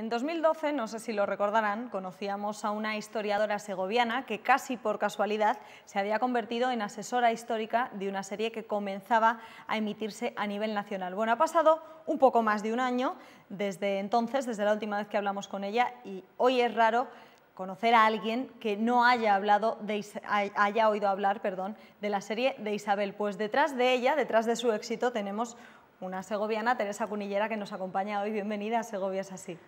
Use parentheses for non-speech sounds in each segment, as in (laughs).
En 2012, no sé si lo recordarán, conocíamos a una historiadora segoviana que casi por casualidad se había convertido en asesora histórica de una serie que comenzaba a emitirse a nivel nacional. Bueno, ha pasado un poco más de un año desde entonces, desde la última vez que hablamos con ella, y hoy es raro conocer a alguien que no haya, hablado de, haya oído hablar perdón, de la serie de Isabel. Pues detrás de ella, detrás de su éxito, tenemos una segoviana, Teresa Cunillera, que nos acompaña hoy. Bienvenida a Segovia es así.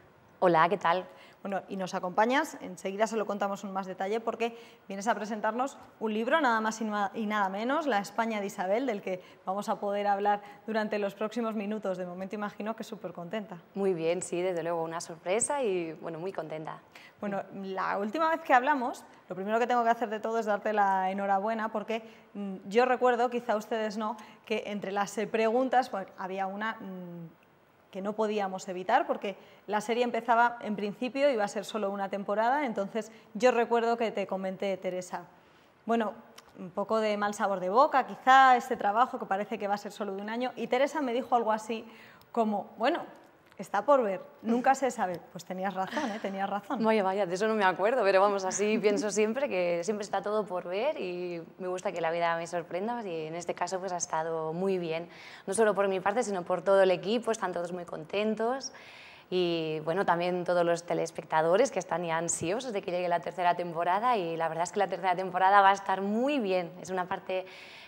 Hola, ¿qué tal? Bueno, y nos acompañas, enseguida se lo contamos en más detalle porque vienes a presentarnos un libro, nada más y nada menos, La España de Isabel, del que vamos a poder hablar durante los próximos minutos. De momento imagino que súper contenta. Muy bien, sí, desde luego una sorpresa y bueno, muy contenta. Bueno, la última vez que hablamos, lo primero que tengo que hacer de todo es darte la enhorabuena porque mm, yo recuerdo, quizá ustedes no, que entre las preguntas pues, había una mm, que no podíamos evitar porque la serie empezaba en principio, y iba a ser solo una temporada, entonces yo recuerdo que te comenté, Teresa, bueno, un poco de mal sabor de boca, quizá este trabajo que parece que va a ser solo de un año, y Teresa me dijo algo así como, bueno, está por ver, nunca se sabe. Pues tenías razón, ¿eh? tenías razón. Vaya, vaya, de eso no me acuerdo, pero vamos, así (laughs) pienso siempre que siempre está todo por ver y me gusta que la vida me sorprenda y en este caso pues ha estado muy bien, no solo por mi parte, sino por todo el equipo, están todos muy contentos y bueno, también todos los telespectadores que están ansiosos de que llegue la tercera temporada y la verdad es que la tercera temporada va a estar muy bien, es una parte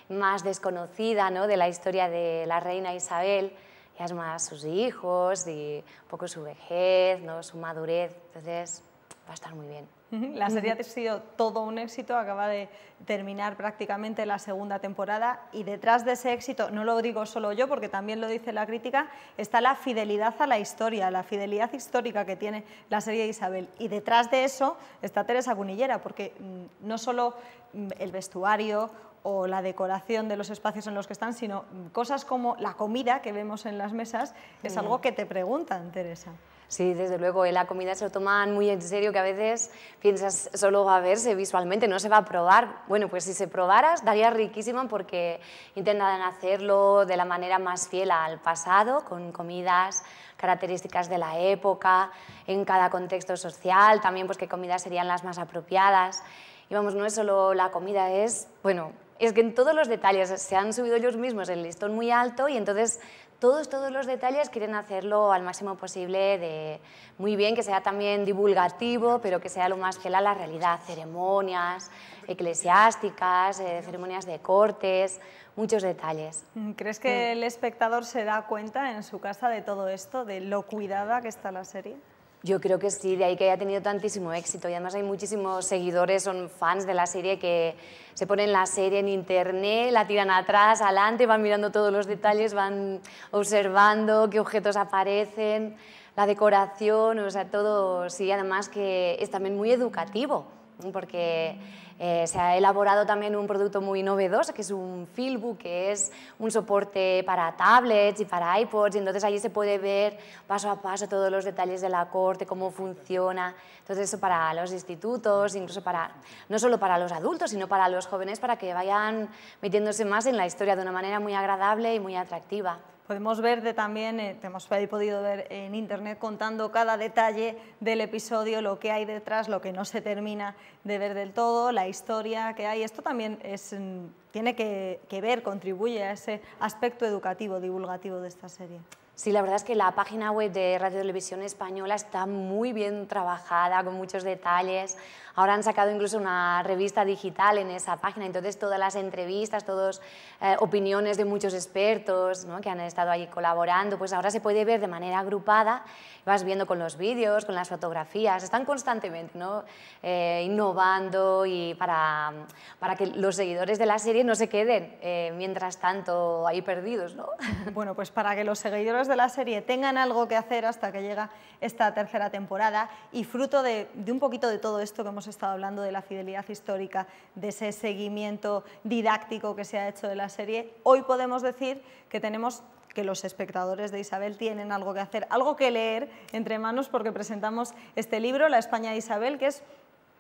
más desconocida ¿no? de la historia de la reina Isabel ya es más sus hijos y un poco su vejez, ¿no? su madurez. Entonces, va a estar muy bien. La serie ha sido todo un éxito, acaba de terminar prácticamente la segunda temporada y detrás de ese éxito, no lo digo solo yo porque también lo dice la crítica, está la fidelidad a la historia, la fidelidad histórica que tiene la serie de Isabel. Y detrás de eso está Teresa Cunillera porque mm, no solo mm, el vestuario o la decoración de los espacios en los que están, sino mm, cosas como la comida que vemos en las mesas, es algo que te preguntan, Teresa. Sí, desde luego, la comida se lo toman muy en serio, que a veces piensas solo va a verse visualmente, no se va a probar. Bueno, pues si se probaras, daría riquísima porque intentan hacerlo de la manera más fiel al pasado, con comidas características de la época, en cada contexto social, también pues qué comidas serían las más apropiadas. Y vamos, no es solo la comida, es, bueno, es que en todos los detalles se han subido ellos mismos el listón muy alto y entonces todos, todos los detalles quieren hacerlo al máximo posible, de, muy bien, que sea también divulgativo, pero que sea lo más que la realidad, ceremonias eclesiásticas, eh, ceremonias de cortes, muchos detalles. Mm, ¿Crees que mm. el espectador se da cuenta en su casa de todo esto, de lo cuidada que está la serie? Yo creo que sí, de ahí que haya tenido tantísimo éxito. Y además hay muchísimos seguidores, son fans de la serie que se ponen la serie en internet, la tiran atrás, adelante, van mirando todos los detalles, van observando qué objetos aparecen, la decoración, o sea, todo. Sí, además que es también muy educativo porque eh, se ha elaborado también un producto muy novedoso, que es un Filbook, que es un soporte para tablets y para iPods, y entonces allí se puede ver paso a paso todos los detalles de la corte, cómo funciona, entonces eso para los institutos, incluso para, no solo para los adultos, sino para los jóvenes, para que vayan metiéndose más en la historia de una manera muy agradable y muy atractiva. Podemos ver también, eh, te hemos podido ver en internet contando cada detalle del episodio, lo que hay detrás, lo que no se termina de ver del todo, la historia que hay. Esto también es, mm, tiene que, que ver, contribuye a ese aspecto educativo, divulgativo de esta serie. Sí, la verdad es que la página web de Radio Televisión Española está muy bien trabajada, con muchos detalles. Ahora han sacado incluso una revista digital en esa página, entonces todas las entrevistas, todas eh, opiniones de muchos expertos ¿no? que han estado ahí colaborando, pues ahora se puede ver de manera agrupada, vas viendo con los vídeos, con las fotografías, están constantemente ¿no? Eh, innovando y para, para, que los seguidores de la serie no se queden eh, mientras tanto ahí perdidos. ¿no? (laughs) Bueno, pues para que los seguidores de la serie tengan algo que hacer hasta que llega esta tercera temporada y fruto de, de un poquito de todo esto que hemos hemos estado hablando de la fidelidad histórica, de ese seguimiento didáctico que se ha hecho de la serie, hoy podemos decir que tenemos que los espectadores de Isabel tienen algo que hacer, algo que leer entre manos porque presentamos este libro, La España de Isabel, que es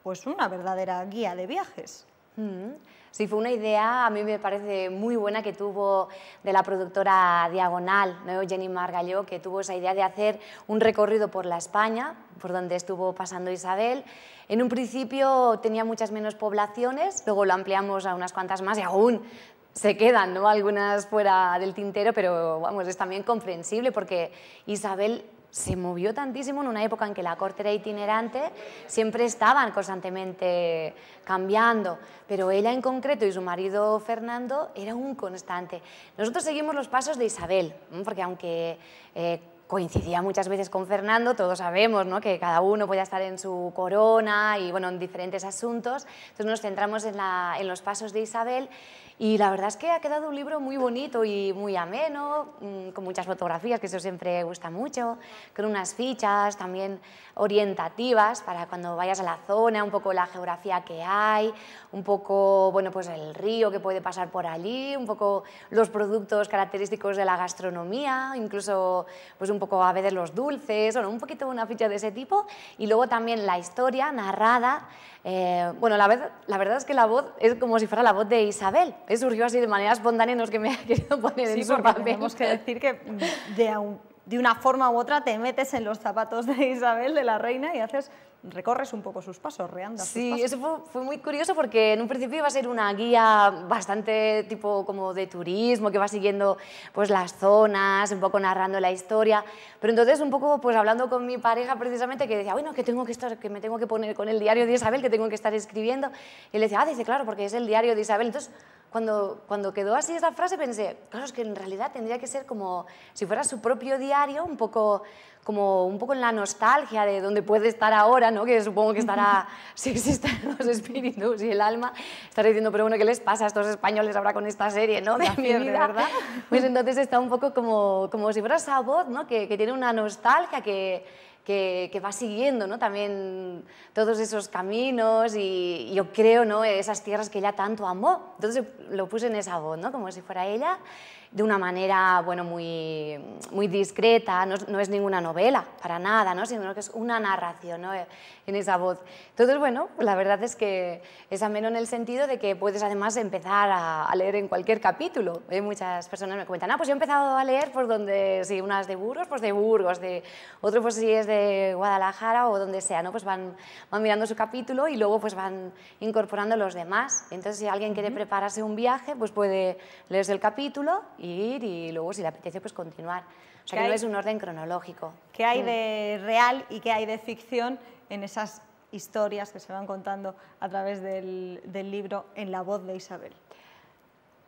pues una verdadera guía de viajes. Mm. Sí, fue una idea, a mí me parece muy buena que tuvo de la productora Diagonal, ¿no? Jenny Margalló, que tuvo esa idea de hacer un recorrido por la España, por donde estuvo pasando Isabel. En un principio tenía muchas menos poblaciones, luego lo ampliamos a unas cuantas más y aún se quedan, ¿no? Algunas fuera del tintero, pero vamos, es también comprensible porque Isabel se movió tantísimo en una época en que la corte era itinerante, siempre estaban constantemente cambiando, pero ella en concreto y su marido Fernando era un constante. Nosotros seguimos los pasos de Isabel, porque aunque eh, coincidía muchas veces con Fernando, todos sabemos que cada uno puede estar en su corona y bueno, en diferentes asuntos, entonces nos centramos en los pasos de Isabel y la verdad es que ha quedado un libro muy bonito y muy ameno, mm, con muchas fotografías, que eso siempre gusta mucho, con unas fichas también orientativas para cuando vayas a la zona, un poco la geografía que hay, un poco bueno, pues el río que puede pasar por allí, un poco los productos característicos de la gastronomía, incluso pues un poco a veces los dulces, bueno, un poquito una ficha de ese tipo. Y luego también la historia narrada. Eh, bueno, la verdad es que la voz es como si fuera la voz de Isabel surgió así de manera espontánea, no es que me (laughs) haya querido poner en su papel. Tenemos que decir que de, una forma u otra te metes en los zapatos de Isabel, de la reina, y haces recorres un poco sus pasos, reandas. Sí, eso fue, muy curioso porque en un principio iba a ser una guía bastante tipo como de turismo, que va siguiendo pues las zonas, un poco narrando la historia, pero entonces un poco pues hablando con mi pareja precisamente que decía, bueno, que tengo que estar, que me tengo que poner con el diario de Isabel, que tengo que estar escribiendo, y él decía, ah, dice, claro, porque es el diario de Isabel, entonces cuando, cuando quedó así esa frase pensé, claro, es que en realidad tendría que ser como si fuera su propio diario, un poco, como un poco en la nostalgia de dónde puede estar ahora, ¿no? que supongo que estará, si (laughs) existen los espíritus y el alma, estaré diciendo, pero bueno, ¿qué les pasa a estos españoles ahora con esta serie ¿no? de ¿verdad? Pues entonces está un poco como, como si fuera esa voz ¿no? que, que tiene una nostalgia que que, va siguiendo ¿no? también todos esos caminos y, yo creo ¿no? esas tierras que ella tanto amó. Entonces lo puse en esa voz, como si fuera ella de una manera bueno, muy, muy discreta, no, es ninguna novela para nada, ¿no? sino que es una narración ¿no? en esa voz. Entonces, bueno, la verdad es que es ameno en el sentido de que puedes además empezar a, leer en cualquier capítulo. ¿Eh? Muchas personas me comentan, ah, pues yo he empezado a leer por donde, si una es de Burgos, pues de Burgos, de otro pues si es de Guadalajara o donde sea, ¿no? pues van, van mirando su capítulo y luego pues van incorporando los demás. Entonces, si alguien quiere prepararse un viaje, pues puede leerse el capítulo ir y luego si le apetece pues continuar. O sea que no es un orden cronológico. ¿Qué hay mm. de real y qué hay de ficción en esas historias que se van contando a través del libro en la voz de Isabel?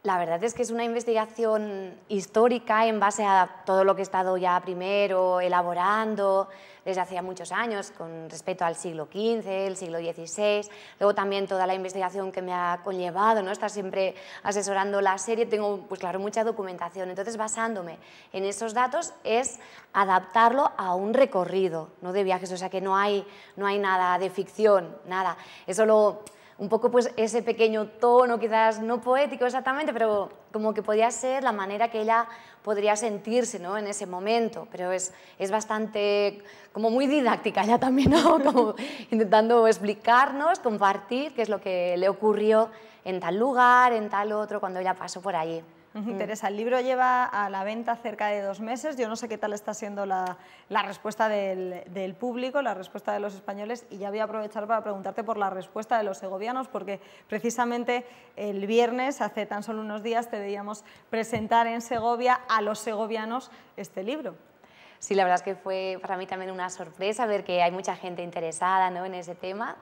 La verdad es que es una investigación histórica en base a todo lo que he estado ya primero elaborando desde hacía muchos años con respecto al siglo XV, el siglo XVI, luego también toda la investigación que me ha conllevado, ¿no? estar siempre asesorando la serie, tengo pues claro mucha documentación, entonces basándome en esos datos es adaptarlo a un recorrido ¿no? de viajes, o sea que no hay, no hay nada de ficción, nada, eso lo un poco pues ese pequeño tono, quizás no poético exactamente, pero como que podía ser la manera que ella podría sentirse en ese momento, pero es, bastante, como muy didáctica ella también, (laughs) intentando explicarnos, compartir qué es lo que le ocurrió en tal lugar, en tal otro, cuando ella pasó por ahí. Interesa. el libro lleva a la venta cerca de dos meses. Yo no sé qué tal está siendo la, respuesta del, público, la respuesta de los españoles, y ya voy a aprovechar para preguntarte por la respuesta de los segovianos, porque precisamente el viernes, hace tan solo unos días, te veíamos presentar en Segovia a los segovianos este libro. Sí, la verdad es que fue para mí también una sorpresa ver que hay mucha gente interesada ¿no? en ese tema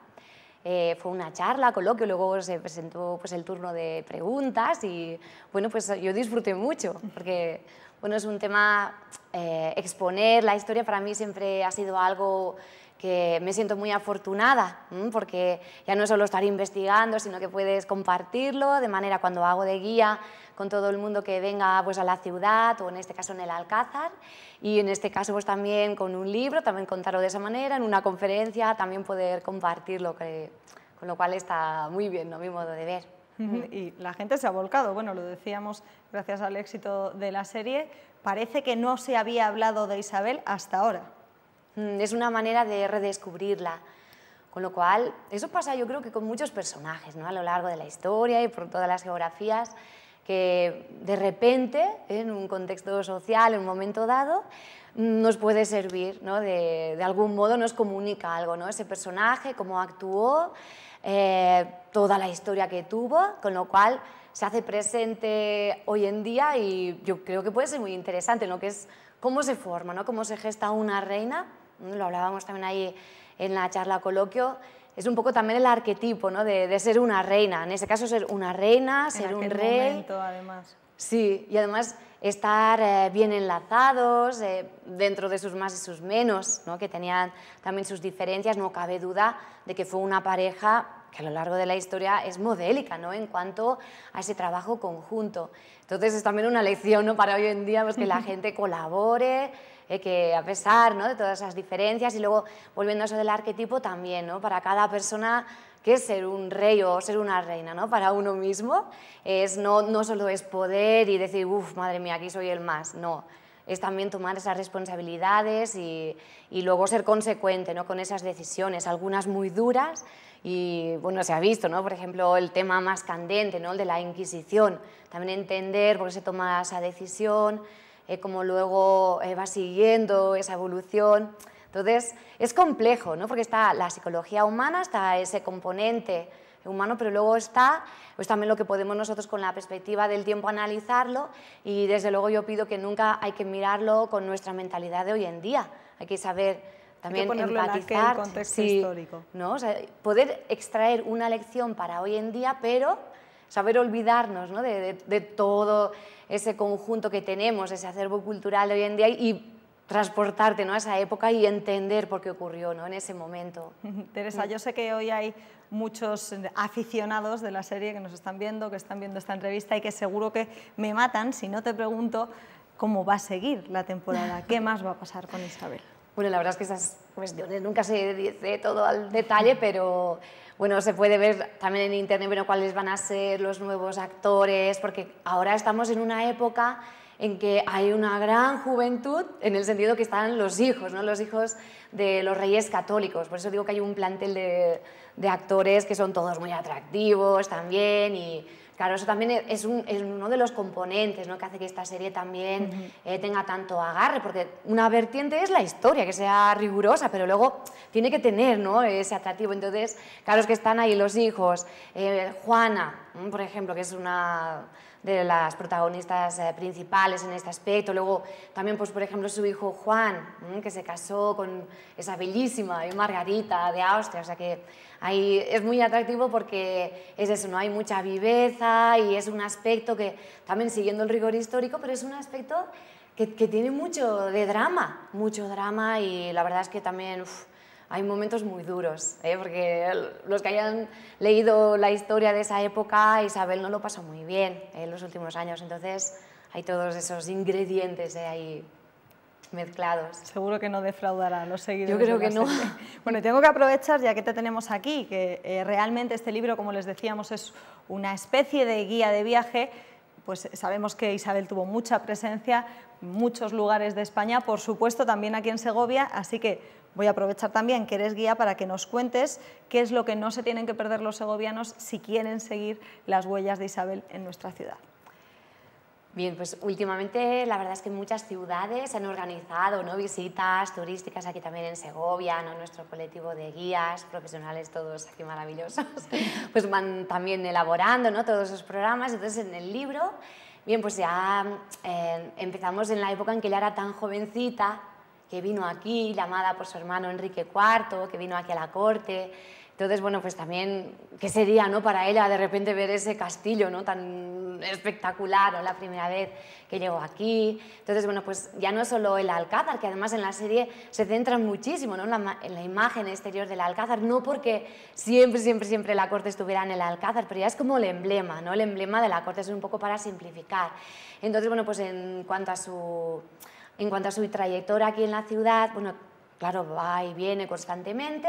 eh, fue una charla, coloquio, luego se presentó pues, el turno de preguntas y bueno, pues yo disfruté mucho porque bueno, es un tema, eh, exponer la historia para mí siempre ha sido algo que me siento muy afortunada, porque ya no es solo estar investigando, sino que puedes compartirlo de manera cuando hago de guía con todo el mundo que venga pues, a la ciudad o en este caso en el Alcázar y en este caso pues, también con un libro, también contarlo de esa manera, en una conferencia también poder compartirlo, que, con lo cual está muy bien, ¿no? mi modo de ver. Y la gente se ha volcado, bueno, lo decíamos gracias al éxito de la serie, parece que no se había hablado de Isabel hasta ahora. Mm, es una manera de redescubrirla. Con lo cual, eso pasa yo creo que con muchos personajes, ¿no? A lo largo de la historia y por todas las geografías, que de repente, en un contexto social, en un momento dado, mm, nos puede servir, de, algún modo nos comunica algo, ¿no? Ese personaje, cómo actuó, eh, toda la historia que tuvo, con lo cual se hace presente hoy en día y yo creo que puede ser muy interesante en lo que es cómo se forma, ¿no? Cómo se gesta una reina lo hablábamos también ahí en la charla coloquio, es un poco también el arquetipo ¿no? de, ser una reina, en ese caso ser una reina, ser un rey. además. Sí, y además estar eh, bien enlazados eh, dentro de sus más y sus menos, ¿no? que tenían también sus diferencias, no cabe duda de que fue una pareja que a lo largo de la historia es modélica ¿no? en cuanto a ese trabajo conjunto. Entonces es también una lección ¿no? para hoy en día pues, que la (laughs) gente colabore, eh, que a pesar de todas esas diferencias y luego volviendo a eso del arquetipo también, ¿no? para cada persona que es ser un rey o ser una reina, ¿no? Para uno mismo es no, no solo es poder y decir, uff, madre mía, aquí soy el más, no. Es también tomar esas responsabilidades y, y luego ser consecuente ¿no? con esas decisiones, algunas muy duras, y bueno, se ha visto, ¿no? Por ejemplo, el tema más candente, ¿no? El de la Inquisición. También entender por qué se toma esa decisión, eh, cómo luego eh, va siguiendo esa evolución. Entonces, es complejo, ¿no? Porque está la psicología humana, está ese componente humano, pero luego está pues también lo que podemos nosotros con la perspectiva del tiempo analizarlo y desde luego yo pido que nunca hay que mirarlo con nuestra mentalidad de hoy en día. Hay que saber también Hay que En contexto histórico. ¿no? poder extraer una lección para hoy en día, pero saber olvidarnos de, todo ese conjunto que tenemos, ese acervo cultural de hoy en día y transportarte ¿no? a esa época y entender por qué ocurrió ¿no? en ese momento. (laughs) Teresa, yo sé que hoy hay muchos aficionados de la serie que nos están viendo, que están viendo esta entrevista y que seguro que me matan si no te pregunto cómo va a seguir la temporada, qué (laughs) más va a pasar con Isabel. Bueno, la verdad es que esas cuestiones nunca se dice todo al detalle, pero bueno, se puede ver también en internet bueno, cuáles van a ser los nuevos actores, porque ahora estamos en una época en que hay una gran juventud en el sentido que están los hijos, ¿no? los hijos de los reyes católicos. Por eso digo que hay un plantel de, de actores que son todos muy atractivos también y Claro, eso también es, uno de los componentes ¿no? que hace que esta serie también eh, tenga tanto agarre, porque una vertiente es la historia, que sea rigurosa, pero luego tiene que tener ¿no? ese atractivo. Entonces, claro, es que están ahí los hijos. Eh, Juana, mm, por ejemplo, que es una de las protagonistas eh, principales en este aspecto. Luego también, pues, por ejemplo, su hijo Juan, ¿eh? que se casó con esa bellísima eh, Margarita de Austria. O sea que ahí es muy atractivo porque es eso, ¿no? hay mucha viveza y es un aspecto que también siguiendo el rigor histórico, pero es un aspecto que, que tiene mucho de drama, mucho drama y la verdad es que también hay momentos muy duros, ¿eh? porque los que hayan leído la historia de esa época, Isabel no lo pasó muy bien ¿eh? en los últimos años, entonces hay todos esos ingredientes ¿eh? ahí mezclados. Seguro que no defraudará a los seguidores. Yo creo que no. (laughs) Bueno, tengo que aprovechar, ya que te tenemos aquí, que realmente este libro, como les decíamos, es una especie de guía de viaje pues sabemos que Isabel tuvo mucha presencia en muchos lugares de España, por supuesto también aquí en Segovia, así que Voy a aprovechar también que eres guía para que nos cuentes qué es lo que no se tienen que perder los segovianos si quieren seguir las huellas de Isabel en nuestra ciudad. Bien, pues últimamente la verdad es que muchas ciudades han organizado ¿no? visitas turísticas aquí también en Segovia, nuestro colectivo de guías profesionales, todos aquí maravillosos, (laughs) pues van también elaborando ¿no? todos esos programas. Entonces en el libro, bien, pues ya eh, empezamos en la época en que ella era tan jovencita que vino aquí, llamada por su hermano Enrique IV, que vino aquí a la corte. Entonces, bueno, pues también, ¿qué sería ¿no? para ella de repente ver ese castillo ¿no? tan espectacular o la primera vez que llegó aquí? Entonces, bueno, pues ya no es solo el Alcázar, que además en la serie se centran muchísimo en, la, en la imagen exterior del Alcázar, no porque siempre, siempre, siempre la corte estuviera en el Alcázar, pero ya es como el emblema, ¿no? El emblema de la corte es un poco para simplificar. Entonces, bueno, pues en cuanto a su en cuanto a su trayectoria aquí en la ciudad, bueno, claro, va y viene constantemente,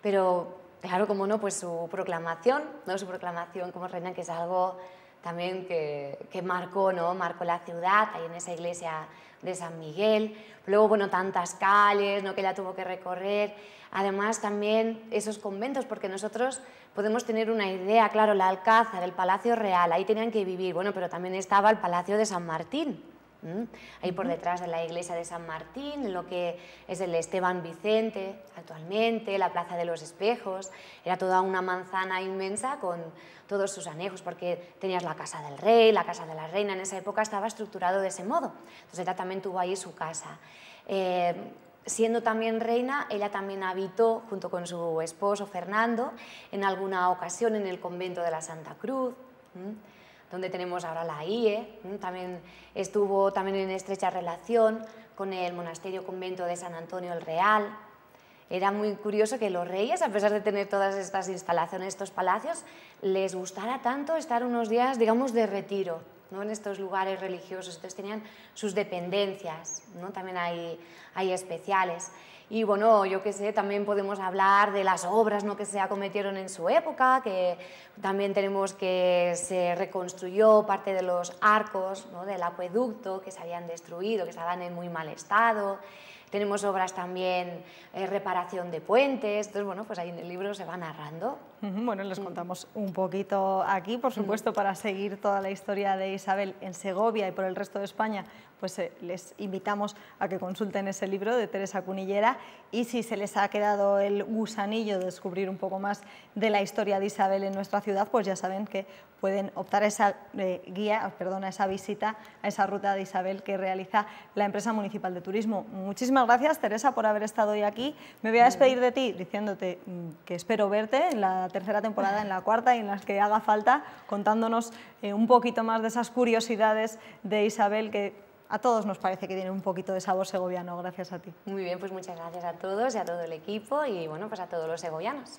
pero claro, como no, pues su proclamación, ¿no? su proclamación como reina, que es algo también que, que, marcó, ¿no? Marcó la ciudad, ahí en esa iglesia de San Miguel. Luego, bueno, tantas calles, ¿no? Que la tuvo que recorrer. Además, también esos conventos, porque nosotros podemos tener una idea, claro, la Alcázar, el Palacio Real, ahí tenían que vivir, bueno, pero también estaba el Palacio de San Martín, Ahí por detrás de la iglesia de San Martín, lo que es el Esteban Vicente actualmente, la Plaza de los Espejos, era toda una manzana inmensa con todos sus anejos, porque tenías la casa del rey, la casa de la reina, en esa época estaba estructurado de ese modo. Entonces ella también tuvo ahí su casa. Eh, siendo también reina, ella también habitó junto con su esposo Fernando en alguna ocasión en el convento de la Santa Cruz donde tenemos ahora la IE, también estuvo también en estrecha relación con el monasterio convento de San Antonio el Real. Era muy curioso que los reyes, a pesar de tener todas estas instalaciones, estos palacios, les gustara tanto estar unos días, digamos, de retiro, ¿no? en estos lugares religiosos, entonces tenían sus dependencias, ¿no? también hay, especiales. Y bueno, yo qué sé, también podemos hablar de las obras ¿no? que se acometieron en su época, que también tenemos que se reconstruyó parte de los arcos del acueducto que se habían destruido, que estaban en muy mal estado. Tenemos obras también, eh, reparación de puentes, entonces bueno, pues ahí en el libro se va narrando (laughs) Bueno, les mm. contamos un poquito aquí, por mm. supuesto, para seguir toda la historia de Isabel en Segovia y por el resto de España, pues eh, les invitamos a que consulten ese libro de Teresa Cunillera y si se les ha quedado el gusanillo de descubrir un poco más de la historia de Isabel en nuestra ciudad, pues ya saben que pueden optar a esa eh, guía, perdón, a esa visita, a esa ruta de Isabel que realiza la empresa municipal de turismo. Muchísimas gracias, Teresa, por haber estado hoy aquí. Me voy a despedir de ti diciéndote mm, que espero verte en la tercera temporada, en la cuarta y en las que haga falta, contándonos eh, un poquito más de esas curiosidades de Isabel que a todos nos parece que tiene un poquito de sabor segoviano, gracias a ti. Muy bien, pues muchas gracias a todos y a todo el equipo y bueno, pues a todos los segovianos.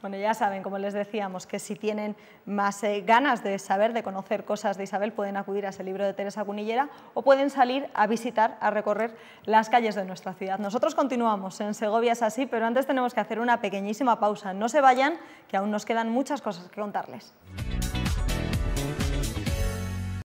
Bueno, ya saben, como les decíamos, que si tienen más eh, ganas de saber, de conocer cosas de Isabel, pueden acudir a ese libro de Teresa Cunillera o pueden salir a visitar, a recorrer las calles de nuestra ciudad. Nosotros continuamos en Segovia es así, pero antes tenemos que hacer una pequeñísima pausa. No se vayan, que aún nos quedan muchas cosas que contarles.